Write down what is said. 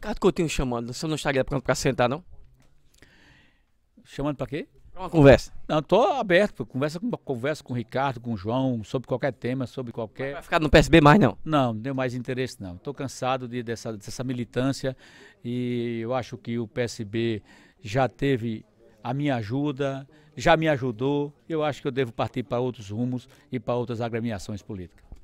Ricardo Coutinho chamando, você não estaria pronto para sentar, não? Chamando para quê? Para uma conversa. Não, tô aberto, conversa com, conversa com o Ricardo, com o João, sobre qualquer tema, sobre qualquer... vai ficar no PSB mais, não? Não, não deu mais interesse, não. Tô cansado de, dessa, dessa militância e eu acho que o PSB já teve a minha ajuda, já me ajudou. Eu acho que eu devo partir para outros rumos e para outras agremiações políticas.